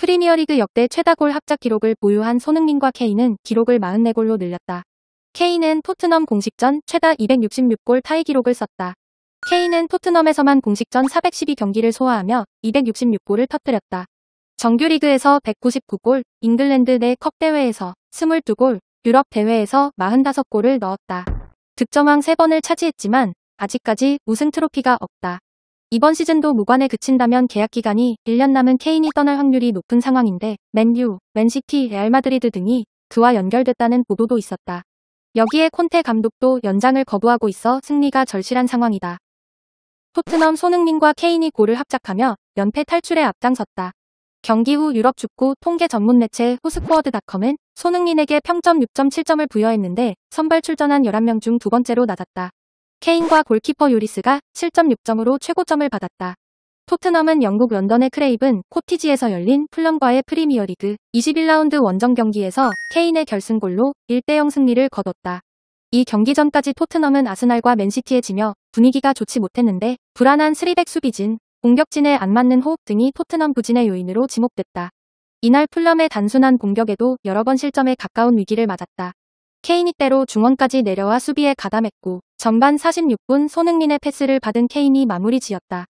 프리미어리그 역대 최다골 합작 기록을 보유한 손흥민과 케인은 기록을 44골로 늘렸다. 케인은 토트넘 공식전 최다 266골 타이 기록을 썼다. 케인은 토트넘에서만 공식전 412경기를 소화하며 266골을 터뜨렸다. 정규리그에서 199골, 잉글랜드 내 컵대회에서 22골, 유럽 대회에서 45골을 넣었다. 득점왕 3번을 차지했지만 아직까지 우승 트로피가 없다. 이번 시즌도 무관에 그친다면 계약 기간이 1년 남은 케인이 떠날 확률이 높은 상황인데 맨유, 맨시티, 레알마드리드 등이 그와 연결됐다는 보도도 있었다. 여기에 콘테 감독도 연장을 거부하고 있어 승리가 절실한 상황이다. 토트넘 손흥민과 케인이 골을 합작하며 연패 탈출에 앞장섰다. 경기 후 유럽 축구 통계 전문 매체 호스코어드닷컴은 손흥민에게 평점 6.7점을 부여했는데 선발 출전한 11명 중 두 번째로 낮았다. 케인과 골키퍼 요리스가 7.6점으로 최고점을 받았다. 토트넘은 영국 런던의 크레이븐 코티지에서 열린 플럼과의 프리미어리그 21라운드 원정 경기에서 케인의 결승골로 1대0 승리를 거뒀다. 이 경기 전까지 토트넘은 아스날과 맨시티에 지며 분위기가 좋지 못했는데 불안한 스리백 수비진, 공격진에 안 맞는 호흡 등이 토트넘 부진의 요인으로 지목됐다. 이날 플럼의 단순한 공격에도 여러 번 실점에 가까운 위기를 맞았다. 케인이 때로 중원까지 내려와 수비에 가담했고 전반 46분 손흥민의 패스를 받은 케인이 마무리 지었다.